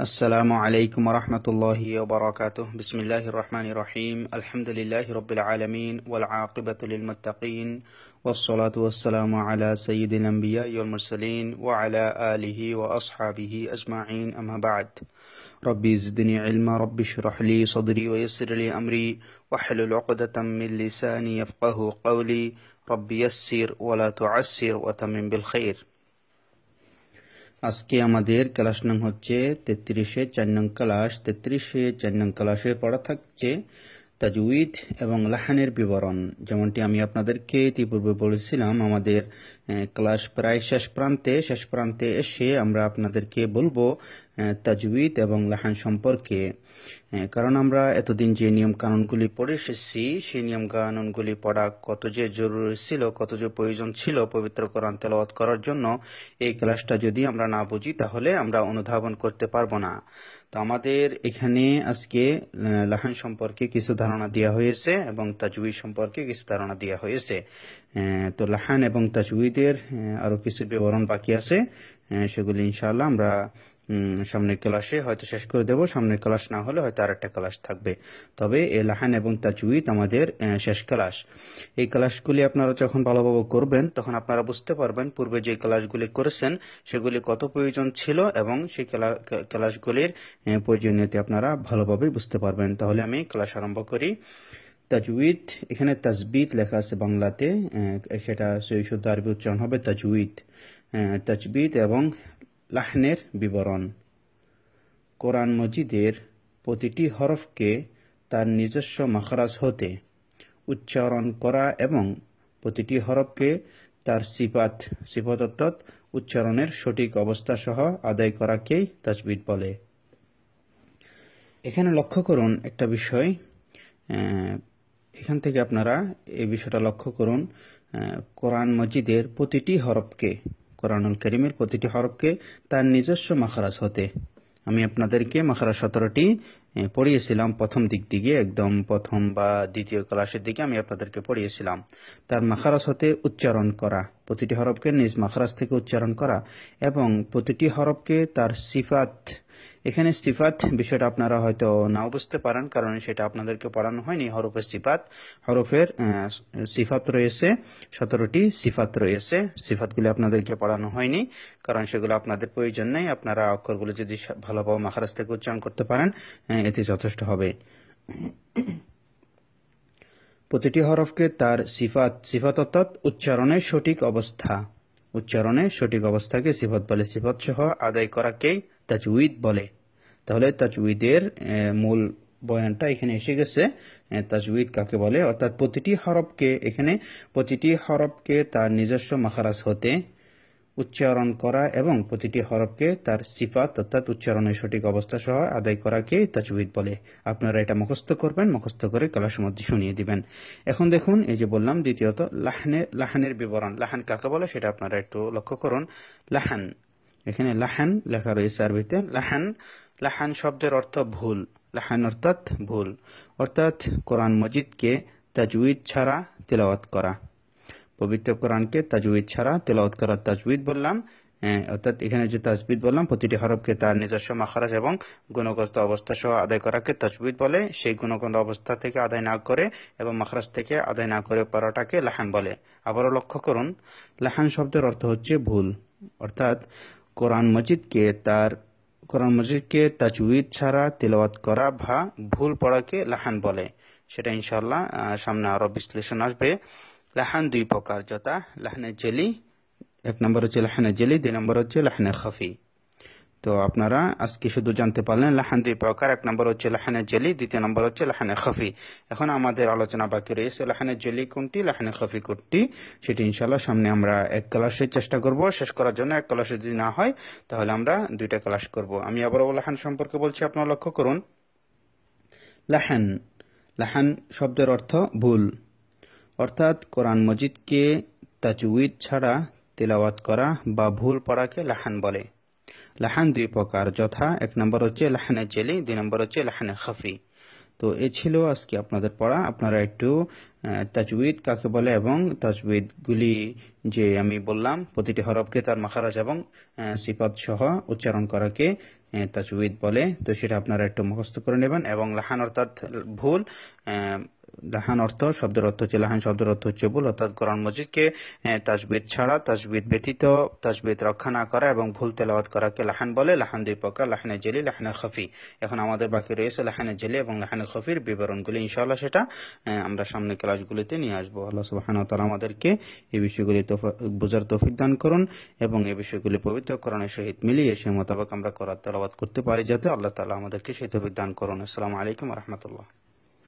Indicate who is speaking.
Speaker 1: السلام عليكم ورحمة الله وبركاته بسم الله الرحمن الرحيم الحمد لله رب العالمين والعاقبة للمتقين والصلاة والسلام على سيد الأنبياء والمرسلين وعلى آله وأصحابه أجمعين أما بعد ربي زدني علما ربي اشرح لي صدري ويسر لي أمري واحلل عقدة من لساني يفقه قولي ربي يسر ولا تعسر وتمن بالخير আজকে আমাদের ক্লাস নং হচ্ছে তেত্রিশে চার নং ক্লাস তেত্রিশে চার নং ক্লাসে পড়া থাকছে তাজউইদ এবং লাহানের বিবরণ যেমনটি আমি আপনাদেরকে ইতিপূর্বে বলেছিলাম আমাদের ক্লাস প্রায় শেষ প্রান্তে শেষ প্রান্তে এসে আমরা আপনাদেরকে বলবো তাজউইদ এবং লাহান সম্পর্কে কারণ আমরা এতদিন যে নিয়ম কানুনগুলি পড়ে এসেছি সেই নিয়ম কানুনগুলি পড়া কত যে জরুরি ছিল কত যে প্রয়োজন ছিল পবিত্র কোরআন তেলাওয়াত করার জন্য এই ক্লাসটা যদি আমরা না বুঝি তাহলে আমরা অনুধাবন করতে পারবো না তো আমাদের এখানে আজকে লাহান সম্পর্কে কিছু ধারণা দেওয়া হয়েছে এবং তাজুই সম্পর্কে কিছু ধারণা দেওয়া হয়েছে তো লাহান এবং তাজুইদের আরো কিছু বিবরণ বাকি আছে সেগুলি ইনশাআল্লাহ আমরা সামনের ক্লাসে হয়তো শেষ করে দেব সামনের ক্লাস না হলে হয়তো আর একটা ক্লাস থাকবে তবে এ লাহান এবং তাজুইদ আমাদের শেষ ক্লাস এই ক্লাসগুলি আপনারা যখন ভালোভাবে করবেন তখন আপনারা বুঝতে পারবেন পূর্বে যে ক্লাসগুলি করেছেন সেগুলি কত প্রয়োজন ছিল এবং সেই ক্লাসগুলির প্রয়োজনীয়তা আপনারা ভালোভাবে বুঝতে পারবেন তাহলে আমি ক্লাস আরম্ভ করি তাজুইত এখানে তাজবিদ লেখা আছে বাংলাতে সেটা সেই শুদ্ধ আরবি উচ্চারণ হবে তাজুইত তাজবিদ এবং লাহনের বিবরণ কোরআন মজিদের প্রতিটি হরফকে তার নিজস্ব মাখরাজ হতে উচ্চারণ করা এবং প্রতিটি হরফকে তার সিপাত সিপাত উচ্চারণের সঠিক অবস্থা সহ আদায় করাকেই তাজবিদ বলে এখানে লক্ষ্য করুন একটা বিষয় এখান থেকে আপনারা এই বিষয়টা লক্ষ্য করুন কোরআন মজিদের প্রতিটি হরফকে কোরআনুল করিমের প্রতিটি হরফকে তার নিজস্ব মাখারাজ হতে আমি আপনাদেরকে মাখারাজ সতেরোটি পড়িয়েছিলাম প্রথম দিক দিকে একদম প্রথম বা দ্বিতীয় ক্লাসের দিকে আমি আপনাদেরকে পড়িয়েছিলাম তার মাখারাজ হতে উচ্চারণ করা প্রতিটি হরফকে নিজ মাখারাজ থেকে উচ্চারণ করা এবং প্রতিটি হরফকে তার সিফাত এখানে স্টিফাত বিষয়টা আপনারা হয়তো নাও বুঝতে পারেন কারণ সেটা আপনাদেরকে পড়ানো হয়নি হরফের সিফাত হরফের সিফাত রয়েছে সতেরোটি সিফাত রয়েছে সিফাতগুলি আপনাদেরকে পড়ানো হয়নি কারণ সেগুলো আপনাদের প্রয়োজন নেই আপনারা অক্ষরগুলো যদি ভালোভাবে মাখারাজ থেকে উচ্চারণ করতে পারেন এতে যথেষ্ট হবে প্রতিটি হরফকে তার সিফাত সিফাত অর্থাৎ উচ্চারণের সঠিক অবস্থা উচ্চারণে সঠিক অবস্থাকে সিফত বলে সিফত সহ আদায় করাকেই তাজউইদ বলে তাহলে তাজউইদের মূল বয়ানটা এখানে এসে গেছে তাজউইদ কাকে বলে অর্থাৎ প্রতিটি হরফকে এখানে প্রতিটি হরফকে তার নিজস্ব মাখারাজ হতে উচ্চারণ করা এবং প্রতিটি হরফকে তার সিফাত অর্থাৎ উচ্চারণের সঠিক অবস্থা সহ আদায় করাকে তাজবিদ বলে আপনারা এটা মুখস্থ করবেন মুখস্থ করে ক্লাসের মধ্যে শুনিয়ে দিবেন এখন দেখুন এই যে বললাম দ্বিতীয়ত লাহানে লাহানের বিবরণ লাহান কাকে বলে সেটা আপনারা একটু লক্ষ্য করুন লাহান এখানে লাহান লেখা রয়েছে আরবিতে লাহান লাহান শব্দের অর্থ ভুল লাহান অর্থাৎ ভুল অর্থাৎ কোরআন মজিদকে তাজউিদ ছাড়া তেলাওয়াত করা পবিত্র কোরআনকে তাজউিদ ছাড়া তেলাওত করার তাজবিদ বললাম হ্যাঁ, অর্থাৎ এখানে যে তাজবিদ বললাম প্রতিটি হরফকে তার নিজস্ব মাখারাজ এবং গুণগত অবস্থা সহ আদায় করাকে তাজবিদ বলে সেই গুণগত অবস্থা থেকে আদায় না করে এবং মাখারাজ থেকে আদায় না করে পড়াটাকে লাহান বলে আবারও লক্ষ্য করুন লাহান শব্দের অর্থ হচ্ছে ভুল অর্থাৎ কোরআন মজিদকে তার কোরআন মজিদকে তাজবিদ ছাড়া তেলাওয়াত করা বা ভুল পড়াকে লাহান বলে সেটা ইনশাল্লাহ সামনে আরো বিশ্লেষণ আসবে লাহান দুই প্রকার যথা লাহনে জেলি এক নম্বর হচ্ছে লাহানে জেলি দুই নম্বর হচ্ছে লাহানে খাফি তো আপনারা আজকে শুধু জানতে পারলেন লাহান দুই প্রকার এক নম্বর হচ্ছে লাহানে জেলি দ্বিতীয় নম্বর হচ্ছে লাহানে খাফি এখন আমাদের আলোচনা বাকি রয়েছে লাহানে জেলি কোনটি লাহানে খাফি কোনটি সেটি ইনশাল্লাহ সামনে আমরা এক ক্লাসের চেষ্টা করব শেষ করার জন্য এক ক্লাসে যদি না হয় তাহলে আমরা দুইটা ক্লাস করব আমি আবারও লাহান সম্পর্কে বলছি আপনারা লক্ষ্য করুন লাহান লাহান শব্দের অর্থ ভুল অর্থাৎ কোরআন মজিদকে তাজউদ ছাড়া তেলাওয়াত করা বা ভুল পড়াকে লাহান বলে লাহান দুই প্রকার যথা এক নম্বর হচ্ছে লাহানে জেলি দুই নম্বর হচ্ছে লাহানে খাফি তো এ ছিল আজকে আপনাদের পড়া আপনারা একটু তাজউদ কাকে বলে এবং তাজউদগুলি যে আমি বললাম প্রতিটি হরফকে তার মাখারাজ এবং সিপাত সহ উচ্চারণ করাকে তাজউদ বলে তো সেটা আপনারা একটু মুখস্থ করে নেবেন এবং লাহান অর্থাৎ ভুল লাহান অর্থ শব্দের অর্থ হচ্ছে লাহান শব্দের অর্থ হচ্ছে ভুল অর্থাৎ কোরআন মজিদকে তাজবিদ ছাড়া তাজবিদ ব্যতীত তাজবিদ রক্ষা না করা এবং ভুল তেলাওয়াত করাকে লাহান বলে লাহান দুই প্রকার লাহানে জেলি লাহানে খফি এখন আমাদের বাকি রয়েছে লাহানে জেলি এবং লাহানে খফির বিবরণগুলি ইনশাআল্লাহ সেটা আমরা সামনে ক্লাসগুলিতে নিয়ে আসবো আল্লাহ সুবাহান তারা আমাদেরকে এই বিষয়গুলি বোঝার তফিক দান করুন এবং এই বিষয়গুলি পবিত্র কোরআনের সহিত মিলিয়ে সে মোতাবেক আমরা করার তেলাবাদ করতে পারি যাতে আল্লাহ তালা আমাদেরকে সেই তফিক দান করুন আসসালামু আলাইকুম রহমতুল্লাহ